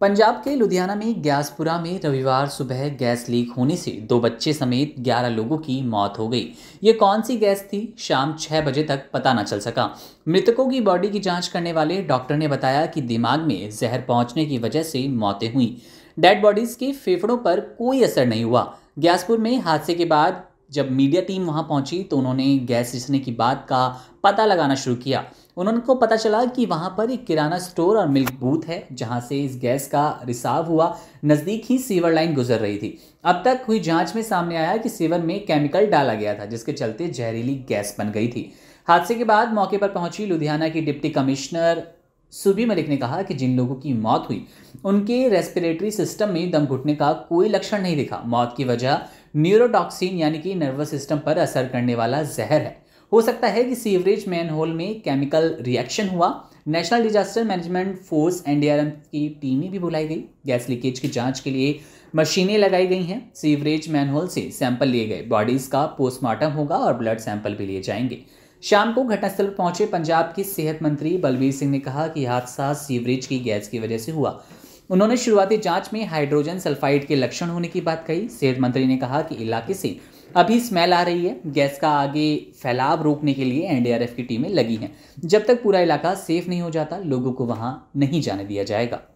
पंजाब के लुधियाना में ग्यासपुरा में रविवार सुबह गैस लीक होने से दो बच्चे समेत 11 लोगों की मौत हो गई ये कौन सी गैस थी शाम 6 बजे तक पता न चल सका मृतकों की बॉडी की जांच करने वाले डॉक्टर ने बताया कि दिमाग में जहर पहुंचने की वजह से मौतें हुई डेड बॉडीज़ के फेफड़ों पर कोई असर नहीं हुआ ग्यासपुर में हादसे के बाद जब मीडिया टीम वहां पहुंची तो उन्होंने गैस रिसने की बात का पता लगाना शुरू किया उन्होंने को पता चला कि वहाँ पर एक किराना स्टोर और मिल्क बूथ है जहाँ से इस गैस का रिसाव हुआ नज़दीक ही सीवर लाइन गुजर रही थी अब तक हुई जांच में सामने आया कि सीवर में केमिकल डाला गया था जिसके चलते जहरीली गैस बन गई थी हादसे के बाद मौके पर पहुंची लुधियाना की डिप्टी कमिश्नर सुबी मलिक ने कहा कि जिन लोगों की मौत हुई उनके रेस्पिरेटरी सिस्टम में दम घुटने का कोई लक्षण नहीं दिखा मौत की वजह न्यूरोटॉक्सिन यानी कि नर्वस सिस्टम पर असर करने वाला जहर है हो सकता है कि सीवरेज मैन होल में केमिकल रिएक्शन हुआ national disaster management force NDRM की टीमें भी बुलाई गई गैस लीकेज की जांच के लिए मशीनें लगाई गई हैं सीवरेज मैन होल से सैंपल लिए गए बॉडीज़ का पोस्टमार्टम होगा और ब्लड सैंपल भी लिए जाएंगे शाम को घटनास्थल पर पहुंचे पंजाब के सेहत मंत्री बलबीर सिंह ने कहा कि हादसा सीवरेज की गैस की वजह से हुआ उन्होंने शुरुआती जांच में हाइड्रोजन सल्फाइड के लक्षण होने की बात कही सेहत मंत्री ने कहा कि इलाके से अभी स्मेल आ रही है गैस का आगे फैलाव रोकने के लिए एनडीआरएफ की टीमें लगी हैं जब तक पूरा इलाका सेफ नहीं हो जाता लोगों को वहां नहीं जाने दिया जाएगा